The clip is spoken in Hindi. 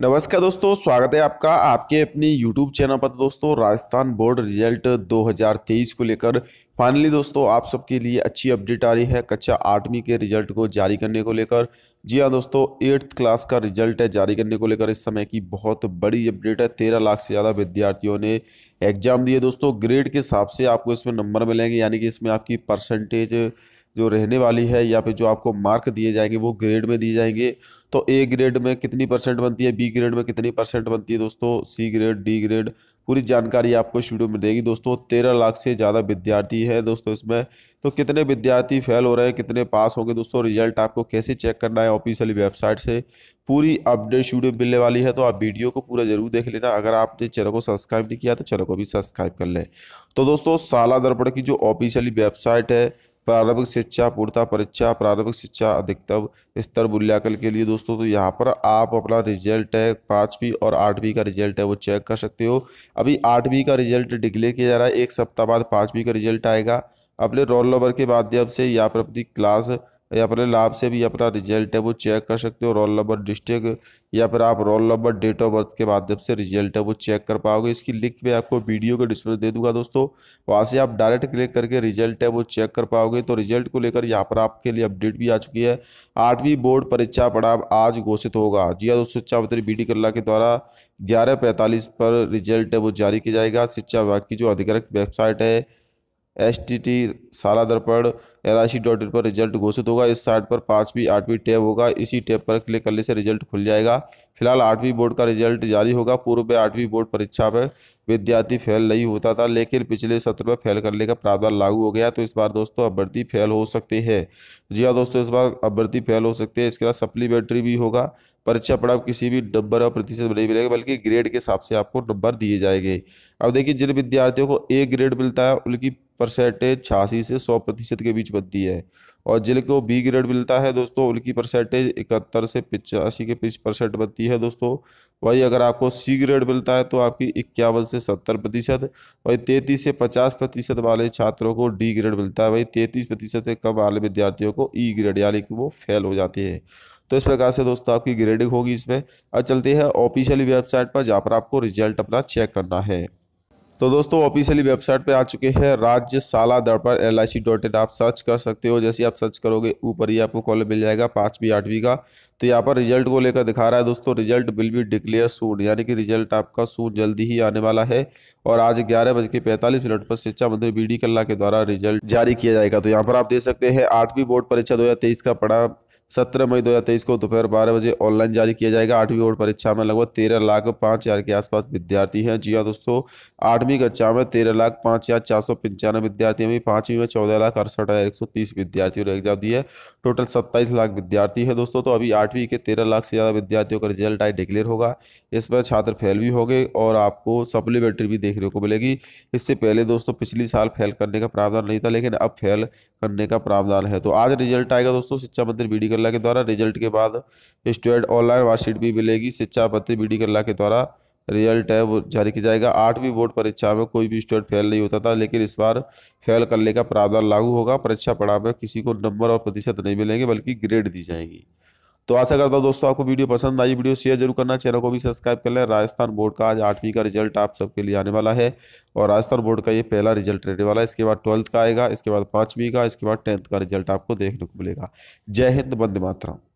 नमस्कार दोस्तों स्वागत है आपका आपके अपने YouTube चैनल पर दोस्तों राजस्थान बोर्ड रिजल्ट 2023 को लेकर फाइनली दोस्तों आप सबके लिए अच्छी अपडेट आ रही है कक्षा आठवीं के रिजल्ट को जारी करने को लेकर जी हाँ दोस्तों एट्थ क्लास का रिजल्ट है जारी करने को लेकर इस समय की बहुत बड़ी अपडेट है तेरह लाख से ज़्यादा विद्यार्थियों ने एग्जाम दिए दोस्तों ग्रेड के हिसाब से आपको इसमें नंबर मिलेंगे यानी कि इसमें आपकी परसेंटेज जो रहने वाली है या फिर जो आपको मार्क दिए जाएंगे वो ग्रेड में दिए जाएंगे तो ए ग्रेड में कितनी परसेंट बनती है बी ग्रेड में कितनी परसेंट बनती है दोस्तों सी ग्रेड डी ग्रेड पूरी जानकारी आपको इस वीडियो में देगी दोस्तों तेरह लाख से ज़्यादा विद्यार्थी हैं दोस्तों इसमें तो कितने विद्यार्थी फेल हो रहे हैं कितने पास होंगे दोस्तों रिजल्ट आपको कैसे चेक करना है ऑफिशियली वेबसाइट से पूरी अपडेट वीडियो मिलने वाली है तो आप वीडियो को पूरा जरूर देख लेना अगर आपने चैनल को सब्सक्राइब नहीं किया तो चैनल को भी सब्सक्राइब कर लें तो दोस्तों साला दर्पण की जो ऑफिशियली वेबसाइट है प्रारंभिक शिक्षा पूर्णता परीक्षा प्रारंभिक शिक्षा अधिकतम स्तर मूल्यांकन के लिए दोस्तों तो यहाँ पर आप अपना रिजल्ट है पाँचवीं और आठवीं का रिजल्ट है वो चेक कर सकते हो अभी आठवीं का रिजल्ट डिक्लेयर किया जा रहा है एक सप्ताह बाद पाँचवीं का रिजल्ट आएगा अपने रोल नंबर के माध्यम से यहाँ पर अपनी क्लास या अपने लाभ से भी अपना रिजल्ट है वो चेक कर सकते हो रोल नंबर डिस्ट्रिक्ट या फिर आप roll number date of birth के माध्यम से रिजल्ट है वो चेक कर पाओगे इसकी लिंक मैं आपको वीडियो के डिस्प्ले दे दूंगा दोस्तों वहाँ से आप डायरेक्ट क्लिक करके रिजल्ट है वो चेक कर पाओगे तो रिजल्ट को लेकर यहाँ पर आपके लिए अपडेट भी आ चुकी है आठवीं बोर्ड परीक्षा पड़ाव आज घोषित होगा जी हाँ दोस्तों शिक्षा मंत्री बी डी कल्ला के द्वारा ग्यारह पैंतालीस पर रिजल्ट है वो जारी किया जाएगा शिक्षा विभाग की जो अधिकृत वेबसाइट है एस टी टी साला दर्पण L I C dot in पर रिजल्ट घोषित होगा इस साइट पर पाँचवीं आठवीं टैब होगा इसी टैब पर क्लिक करने से रिजल्ट खुल जाएगा फिलहाल आठवीं बोर्ड का रिजल्ट जारी होगा पूर्व में आठवीं बोर्ड परीक्षा में विद्यार्थी फेल नहीं होता था लेकिन पिछले सत्र में फेल करने का प्रावधान लागू हो गया तो इस बार दोस्तों अभ्यर्थी फेल हो सकते हैं जी हाँ दोस्तों इस बार अभ्यर्थी फेल हो सकते हैं इसके बाद सप्लीमेंट्री भी होगा परीक्षा पड़ाव किसी भी नंबर और प्रतिशत नहीं मिलेगा बल्कि ग्रेड के हिसाब से आपको नंबर दिए जाएंगे अब देखिए जिन विद्यार्थियों को ए ग्रेड मिलता है उनकी परसेंटेज छियासी से सौ प्रतिशत के बीच बनती है और जिनको बी ग्रेड मिलता है दोस्तों उनकी परसेंटेज इकहत्तर से पिचासी के बीच परसेंट बनती है दोस्तों वही अगर आपको सी ग्रेड मिलता है तो आपकी इक्यावन से सत्तर प्रतिशत वही तैंतीस से पचास प्रतिशत वाले छात्रों को डी ग्रेड मिलता है वही तैंतीस प्रतिशत से कम वाले विद्यार्थियों को ई e ग्रेड यानी कि वो फेल हो जाते हैं तो इस प्रकार से दोस्तों आपकी ग्रेडिंग होगी इसमें अब चलते हैं ऑफिशियली वेबसाइट पर जहाँ पर आपको रिजल्ट अपना चेक करना है तो दोस्तों ऑफिशियली वेबसाइट पे आ चुके हैं राज्यशाला दर्पण L I C dot in आप सर्च कर सकते हो जैसे आप सर्च करोगे ऊपर ही आपको कॉलम मिल जाएगा पाँचवीं आठवीं का तो यहाँ पर रिजल्ट को लेकर दिखा रहा है दोस्तों result will be declare soon यानी कि रिजल्ट आपका सून जल्दी ही आने वाला है और आज ग्यारह बज के मिनट पर शिक्षा मंत्री बी डी कल्ला के द्वारा रिजल्ट जारी किया जाएगा तो यहाँ पर आप देख सकते हैं आठवीं बोर्ड परीक्षा दो का पड़ा सत्रह मई 2023 को दोपहर बारह बजे ऑनलाइन जारी किया जाएगा आठवीं बोर्ड परीक्षा में लगभग तेरह लाख पाँच हज़ार के आसपास विद्यार्थी हैं जी हाँ दोस्तों आठवीं कक्षा में तेरह लाख पाँच हज़ार चार सौ पंचानवे विद्यार्थी अभी पाँचवीं में चौदह लाख अड़सठ हज़ार एक सौ तीस विद्यार्थियों ने एग्जाम दिया है टोटल सत्ताईस लाख विद्यार्थी हैं दोस्तों तो अभी आठवीं के तेरह लाख से ज़्यादा विद्यार्थियों का रिजल्ट आए डिक्लेयर होगा इस पर छात्र फेल भी गए और आपको सप्लीमेंट्री भी देखने को मिलेगी इससे पहले दोस्तों पिछले साल फेल करने का प्रावधान नहीं था लेकिन अब फेल करने का प्रावधान है तो आज रिजल्ट आएगा दोस्तों शिक्षा मंत्री बी करला के द्वारा रिजल्ट के बाद स्टूडेंट ऑनलाइन मार्कशीट भी मिलेगी शिक्षा पत्र बी करला के द्वारा रिजल्ट है वो जारी किया जाएगा आठवीं बोर्ड परीक्षा में कोई भी स्टूडेंट फेल नहीं होता था लेकिन इस बार फेल करने का प्रावधान लागू होगा परीक्षा पढ़ा में किसी को नंबर और प्रतिशत नहीं मिलेंगे बल्कि ग्रेड दी जाएगी तो आशा करता हूँ दोस्तों आपको वीडियो पसंद आई वीडियो शेयर जरूर करना चैनल को भी सब्सक्राइब कर लें राजस्थान बोर्ड का आज आठवीं का रिजल्ट आप सबके लिए आने वाला है और राजस्थान बोर्ड का ये पहला रिजल्ट रहने वाला है इसके बाद ट्वेल्थ का आएगा इसके बाद पाँचवीं का इसके बाद टेंथ का रिजल्ट आपको देखने को मिलेगा जय हिंद बंद मातरम